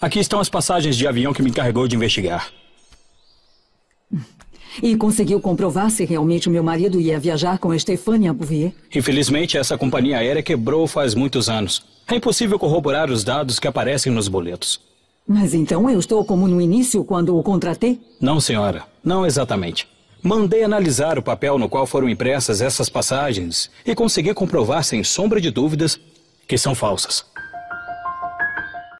Aqui estão as passagens de avião que me encarregou de investigar. E conseguiu comprovar se realmente meu marido ia viajar com a Stefania Bouvier? Infelizmente, essa companhia aérea quebrou faz muitos anos. É impossível corroborar os dados que aparecem nos boletos. Mas então eu estou como no início, quando o contratei? Não, senhora. Não exatamente. Mandei analisar o papel no qual foram impressas essas passagens e consegui comprovar sem sombra de dúvidas que são falsas.